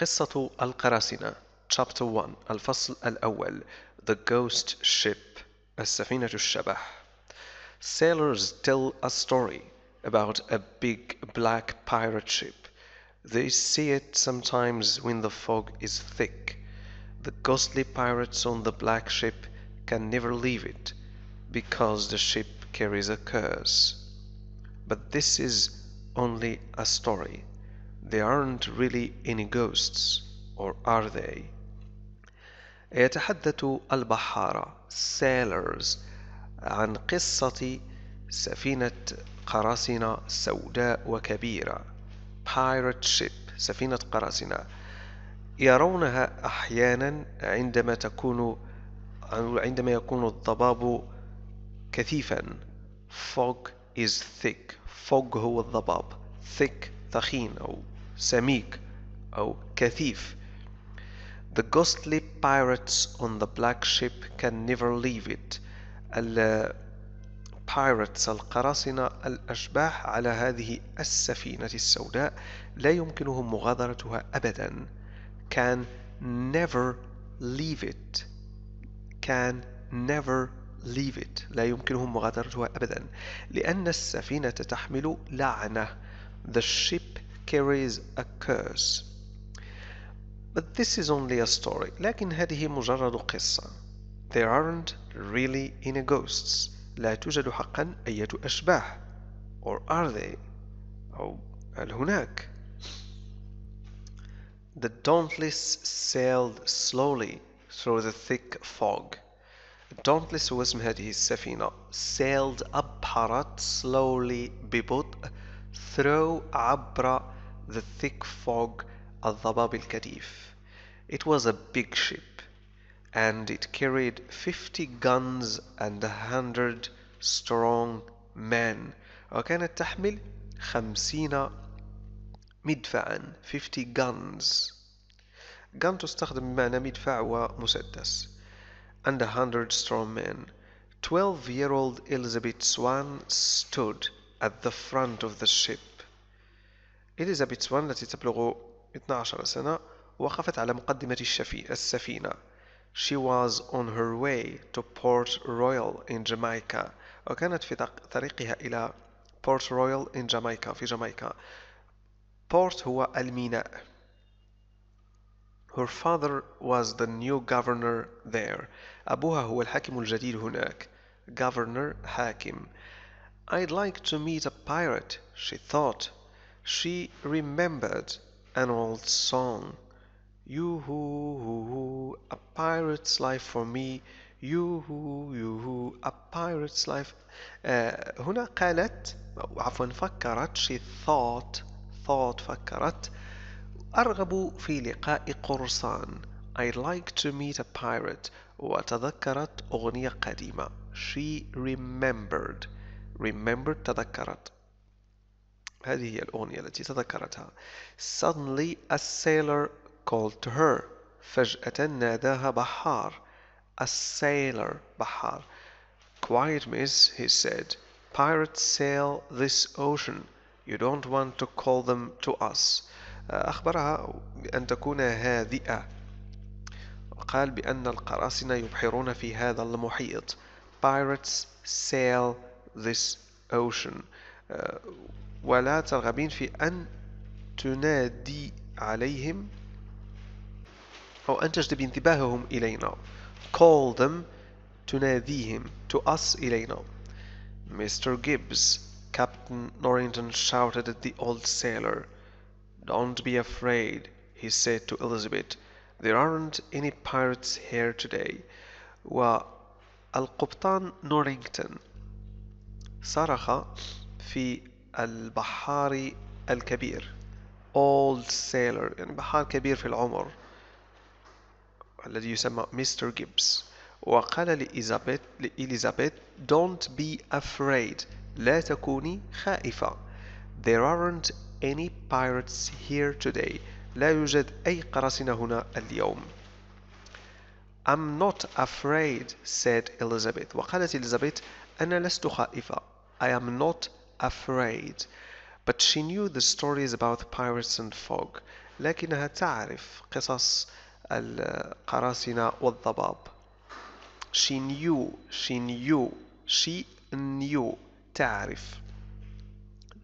قصة القراصنة Chapter 1 الفصل الأول The Ghost Ship السفينة الشبح Sailors tell a story about a big black pirate ship. They see it sometimes when the fog is thick. The ghostly pirates on the black ship can never leave it because the ship carries a curse. But this is only a story. There aren't really any ghosts, or are they? يتحدث البحارة sailors عن قصة سفينة قراصنة سوداء وكبيرة pirate ship سفينة قراصنة يرونها أحيانا عندما تكون عندما يكون الضباب كثيفا fog is thick fog هو الضباب thick ثخين أو سميك أو كثيف The ghostly pirates on the black ship can never leave it ال pirates القراصنة الأشباح على هذه السفينة السوداء لا يمكنهم مغادرتها أبدا can never leave it can never leave it لا يمكنهم مغادرتها أبدا لأن السفينة تحمل لعنة the ship carries a curse but this is only a story لكن هذه مجرد قصة there aren't really any ghosts لا توجد حقا أي أشباح or are they أو هل هناك The Dauntless sailed slowly through the thick fog. Dauntless هو اسم هذه السفينة. Sailed apart slowly ببطء through عبر the thick fog الضباب الكثيف. It was a big ship and it carried 50 guns and 100 strong men وكانت تحمل 50 مدفعا 50 guns gun تستخدم بمعنى مدفع ومسدس and 100 strong men 12 year old Elizabeth Swan stood at the front of the ship إليزابيث one التي تبلغ 12 سنة وقفت على مقدمة الشفي... السفينة She was on her way to Port Royal in Jamaica وكانت في طريقها إلى Port Royal in Jamaica في جامايكا Port هو الميناء Her father was the new governor there أبوها هو الحاكم الجديد هناك governor حاكم I'd like to meet a pirate, she thought. She remembered an old song. "You hoo hoo who a pirate's life for me. you hoo you hoo, a pirate's life. Huna uh, هنا قالت أو عفوا فكرت she thought thought فكرت أرغب في لقاء قرصان I'd like to meet a pirate وتذكرت أغنية قديمة she remembered remembered تذكرت هذه هي الأغنية التي تذكرتها Suddenly a sailor called to her فجأة ناداها بحار A sailor بحار Quiet miss he said Pirates sail this ocean You don't want to call them to us أخبرها أن تكون هادئة وقال بأن القراصنة يبحرون في هذا المحيط Pirates sail this ocean ولا ترغبين في أن تنادي عليهم أو أن تجذب انتباههم إلينا call them تناديهم to us إلينا Mr. Gibbs Captain Norrington shouted at the old sailor Don't be afraid he said to Elizabeth There aren't any pirates here today وَالْقُبْطان Norrington صرخ في البحار الكبير old sailor يعني بحار كبير في العمر الذي يسمى مستر جيبس وقال لإليزابيث لإليزابيث don't be afraid لا تكوني خائفة there aren't any pirates here today لا يوجد أي قراصنة هنا اليوم I'm not afraid said Elizabeth وقالت إليزابيث أنا لست خائفة I am not afraid but she knew the stories about pirates and fog لكنها تعرف قصص القراصنة والضباب she knew she knew she knew تعرف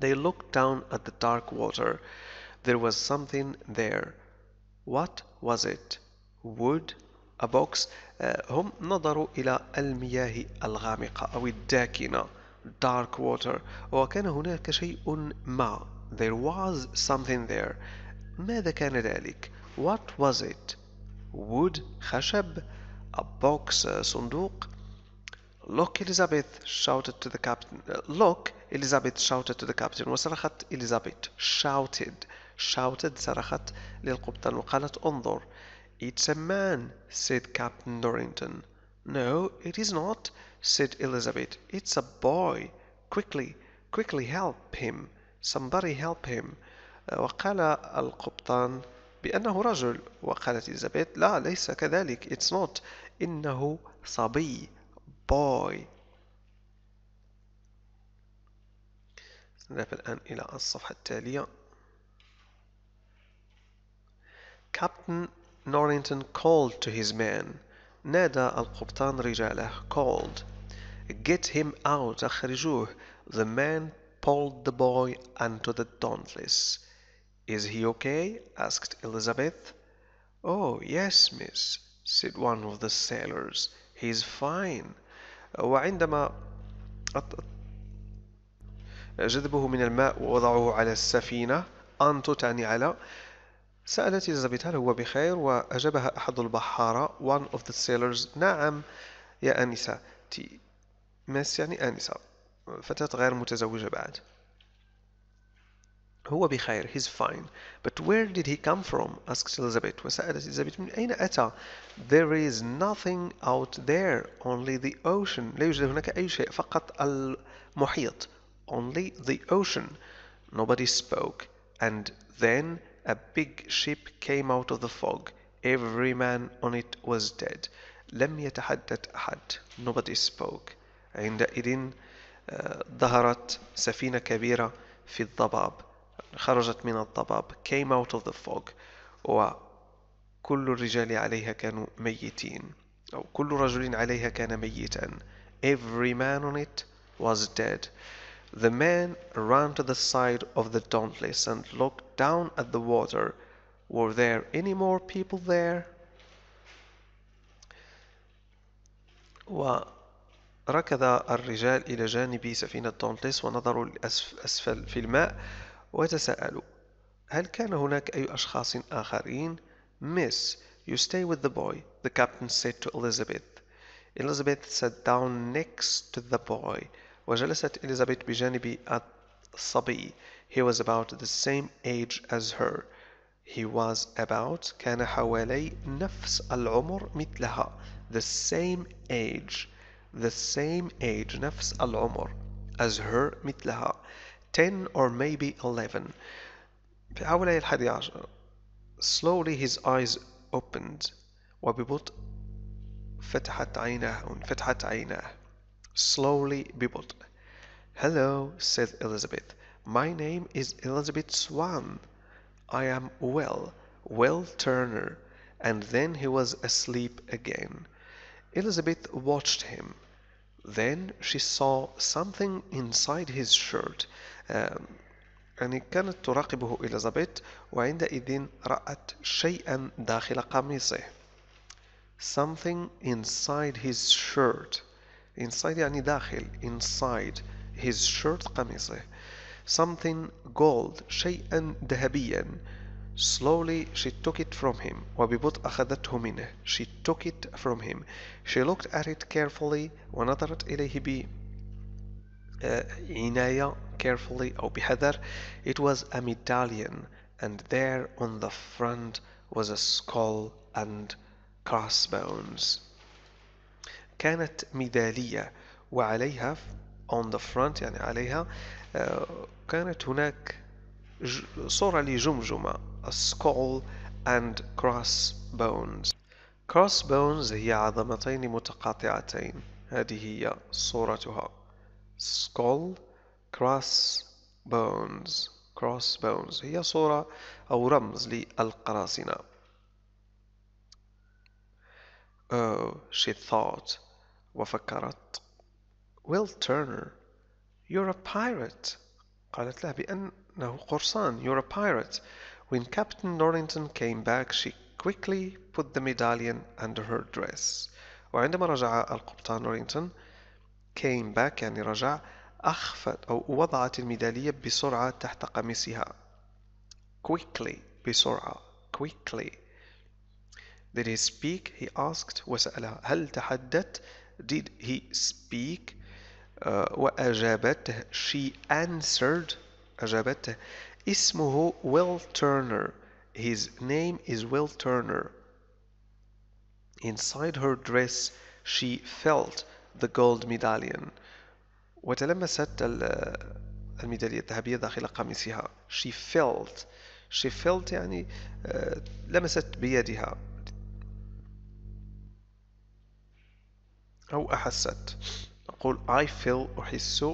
They looked down at the dark water. There was something there. What was it? Wood? box هم نظروا إلى المياه الغامقة أو الداكنة dark water وكان هناك شيء ما there was something there ماذا كان ذلك what was it wood خشب a box صندوق Look, Elizabeth shouted to the captain. Look, Elizabeth shouted to the captain. وصرخت Elizabeth. Shouted. Shouted. صرخت للقبطان وقالت انظر. "It's a man," said Captain Dorrington. "No, it is not," said Elizabeth, "it's a boy. Quickly, quickly help him. Somebody help him." وقال القبطان بأنه رجل وقالت إليزابيث لا ليس كذلك it's not إنه صبي boy نذهب الآن إلى الصفحة التالية Captain Norrington called to his men نادى القبطان رجاله called Get him out أخرجوه The men pulled the boy unto the Dauntless. "Is he okay?" asked Elizabeth. "Oh, yes, miss," said one of the sailors. "He's fine." وعندما جذبه من الماء ووضعه على السفينة تعني على سألت إليزابيث هل هو بخير وأجابها أحد البحارة one of the sailors نعم يا آنسة تي ماس يعني آنسة فتاة غير متزوجة بعد هو بخير he's fine but where did he come from asked Elizabeth وسألت إليزابيث من أين أتى there is nothing out there only the ocean لا يوجد هناك أي شيء فقط المحيط only the ocean nobody spoke and then A big ship came out of the fog. Every man on it was dead. لم يتحدث أحد. Nobody spoke. عندئذ آه، ظهرت سفينة كبيرة في الضباب. خرجت من الضباب. Came out of the fog. وكل الرجال عليها كانوا ميتين. أو كل رجل عليها كان ميتا. Every man on it was dead. The man ran to the side of the Dauntless and looked down at the water. Were there any more people there? وركض الرجال إلى جانب سفينة دونتليس ونظروا أسفل في الماء وتساءلوا هل كان هناك أي أشخاص آخرين؟ Miss, you stay with the boy, the captain said to Elizabeth. Elizabeth sat down next to the boy. وجلست إليزابيث بجانب الصبي He was about the same age as her He was about كان حوالي نفس العمر مثلها The same age The same age نفس العمر As her مثلها 10 or maybe 11 حوالي الحادي عشر Slowly his eyes opened وببطء فتحت عيناه انفتحت عيناه slowly bubbled. Hello, said Elizabeth. My name is Elizabeth Swan. I am well, well Turner. And then he was asleep again. Elizabeth watched him. Then she saw something inside his shirt. يعني um, كانت تراقبه إليزابيث وعندئذ رأت شيئا داخل قميصه. Something inside his shirt inside يعني داخل inside his shirt قميصه something gold شيئا ذهبيا Slowly she took it from him وببطء أخذته منه She took it from him She looked at it carefully ونظرت إليه بعناية carefully أو بحذر It was a medallion and there on the front was a skull and crossbones كانت ميدالية وعليها on the front يعني عليها آه، كانت هناك صورة لجمجمة a skull and cross bones cross bones هي عظمتين متقاطعتين هذه هي صورتها skull cross bones cross bones هي صورة أو رمز للقراصنة Oh, she thought وفكرت ويل تيرنر You're a pirate قالت له بأنه قرصان You're a pirate When Captain Norrington came back she quickly put the medallion under her dress وعندما رجع القبطان نورينتون came back يعني رجع أخفت أو وضعت الميدالية بسرعة تحت قميصها quickly بسرعة quickly Did he speak? He asked وسألها هل تحدث؟ Did he speak? وأجابته uh, she answered أجابته اسمه Will Turner his name is Will Turner inside her dress she felt the gold medallion وتلمست الميدالية الذهبية داخل قميصها she felt she felt يعني لمست بيدها أو أحست أقول I feel أحس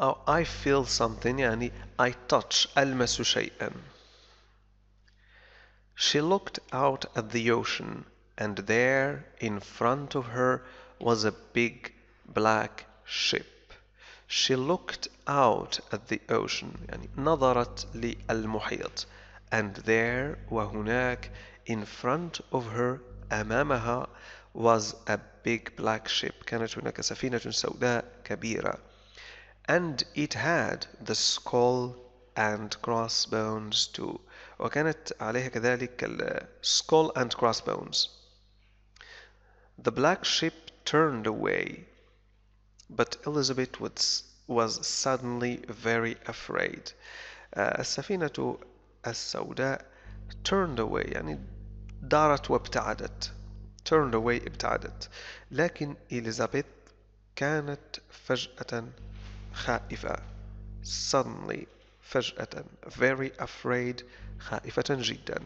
أو I feel something يعني I touch ألمس شيئا She looked out at the ocean and there in front of her was a big black ship She looked out at the ocean يعني نظرت للمحيط and there وهناك in front of her أمامها was a big black ship كانت هناك سفينة سوداء كبيرة and it had the skull and crossbones too وكانت عليها كذلك ال skull and crossbones the black ship turned away but Elizabeth was, was suddenly very afraid السفينة uh, السوداء turned away يعني دارت وابتعدت turned away ابتعدت لكن إليزابيث كانت فجأة خائفة suddenly فجأة very afraid خائفة جدا